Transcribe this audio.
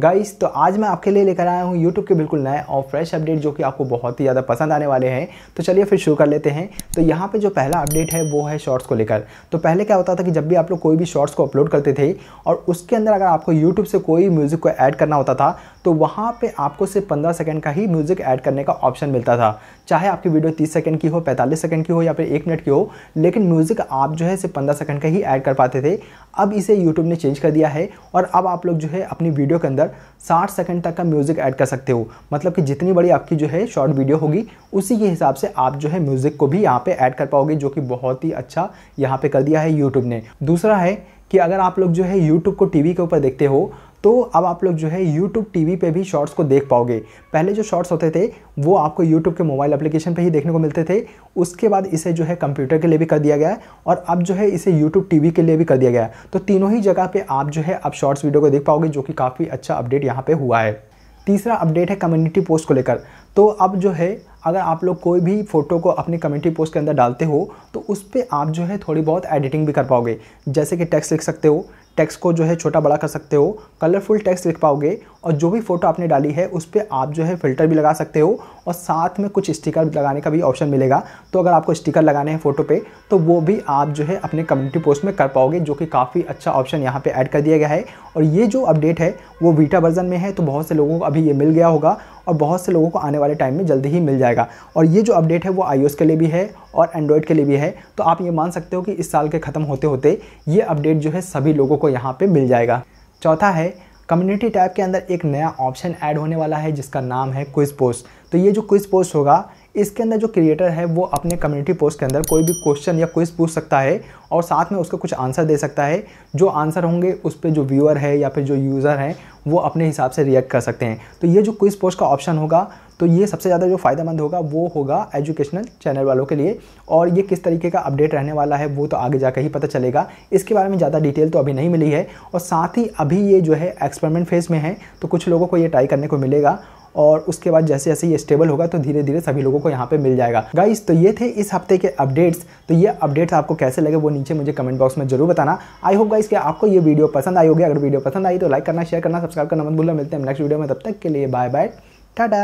guys तो आज मैं आपके लिए लेकर आया हूँ यूट्यूब के बिल्कुल नए और फ्रेश अपडेट जो कि आपको बहुत ही ज़्यादा पसंद आने वाले हैं तो चलिए फिर शुरू कर लेते हैं तो यहाँ पे जो पहला अपडेट है वो है शॉर्ट्स को लेकर तो पहले क्या होता था कि जब भी आप लोग कोई भी शॉर्ट्स को अपलोड करते थे और उसके अंदर अगर आपको यूट्यूब से कोई म्यूज़िक को ऐड करना होता था तो वहाँ पर आपको सिर्फ पंद्रह सेकेंड का ही म्यूज़िक ऐड करने का ऑप्शन मिलता था चाहे आपकी वीडियो तीस सेकेंड की हो पैंतालीस सेकेंड की हो या फिर एक मिनट की हो लेकिन म्यूज़िक आप जो है सिर्फ पंद्रह सेकेंड का ही ऐड कर पाते थे अब इसे यूट्यूब ने चेंज कर दिया है और अब आप लोग जो है अपनी वीडियो के अंदर अंदर 60 सेकंड तक का म्यूज़िक ऐड कर सकते हो मतलब कि जितनी बड़ी आपकी जो है शॉर्ट वीडियो होगी उसी के हिसाब से आप जो है म्यूज़िक को भी यहाँ पे ऐड कर पाओगे जो कि बहुत ही अच्छा यहाँ पे कर दिया है यूट्यूब ने दूसरा है कि अगर आप लोग जो है यूट्यूब को टी के ऊपर देखते हो तो अब आप लोग जो है यूट्यूब TV पे भी शॉर्ट्स को देख पाओगे पहले जो शॉर्ट्स होते थे वो आपको यूट्यूब के मोबाइल एप्लीकेशन पे ही देखने को मिलते थे उसके बाद इसे जो है कंप्यूटर के लिए भी कर दिया गया है और अब जो है इसे यूट्यूब TV के लिए भी कर दिया गया है तो तीनों ही जगह पर आप जो है अब शॉर्ट्स वीडियो को देख पाओगे जो कि काफ़ी अच्छा अपडेट यहाँ पर हुआ है तीसरा अपडेट है कम्युनिटी पोस्ट को लेकर तो अब जो है अगर आप लोग कोई भी फ़ोटो को अपनी कम्युनिटी पोस्ट के अंदर डालते हो तो उस पर आप जो है थोड़ी बहुत एडिटिंग भी कर पाओगे जैसे कि टेक्स्ट लिख सकते हो टेक्स्ट को जो है छोटा बड़ा कर सकते हो कलरफुल टेक्स्ट लिख पाओगे और जो भी फ़ोटो आपने डाली है उस पर आप जो है फ़िल्टर भी लगा सकते हो और साथ में कुछ स्टिकर लगाने का भी ऑप्शन मिलेगा तो अगर आपको स्टिकर लगाने हैं फ़ोटो पे तो वो भी आप जो है अपने कम्युनिटी पोस्ट में कर पाओगे जो कि काफ़ी अच्छा ऑप्शन यहाँ पे ऐड कर दिया गया है और ये जो अपडेट है वो वीटा वर्जन में है तो बहुत से लोगों को अभी ये मिल गया होगा और बहुत से लोगों को आने वाले टाइम में जल्दी ही मिल जाएगा और ये जो अपडेट है वो आई के लिए भी है और एंड्रॉयड के लिए भी है तो आप ये मान सकते हो कि इस साल के ख़त्म होते होते ये अपडेट जो है सभी लोगों को यहाँ पर मिल जाएगा चौथा है कम्युनिटी टैब के अंदर एक नया ऑप्शन ऐड होने वाला है जिसका नाम है क्विज पोस्ट तो ये जो क्विज पोस्ट होगा इसके अंदर जो क्रिएटर है वो अपने कम्युनिटी पोस्ट के अंदर कोई भी क्वेश्चन या क्विज पूछ सकता है और साथ में उसका कुछ आंसर दे सकता है जो आंसर होंगे उस पर जो व्यूअर है या फिर जो यूज़र हैं वो अपने हिसाब से रिएक्ट कर सकते हैं तो ये जो क्विज पोस्ट का ऑप्शन होगा तो ये सबसे ज़्यादा जो फ़ायदेमंद होगा वो होगा एजुकेशनल चैनल वालों के लिए और ये किस तरीके का अपडेट रहने वाला है वो तो आगे जाकर ही पता चलेगा इसके बारे में ज़्यादा डिटेल तो अभी नहीं मिली है और साथ ही अभी ये जो है एक्सपेरिमेंट फेज़ में है तो कुछ लोगों को ये ट्राई करने को मिलेगा और उसके बाद जैसे जैसे ये स्टेबल होगा तो धीरे धीरे सभी लोगों को यहाँ पे मिल जाएगा गाइस तो ये थे इस हफ्ते के अपडेट्स तो ये अपडेट्स आपको कैसे लगे वो नीचे मुझे कमेंट बॉक्स में जरूर बताना आई होप गाइस कि आपको ये वीडियो पसंद आई होगी अगर वीडियो पसंद आई तो लाइक करना शेयर करना सब्सक्राइब करना मत भूलना मिलते हैं नेक्स्ट वीडियो में तब तक के लिए बाय बाय टाटा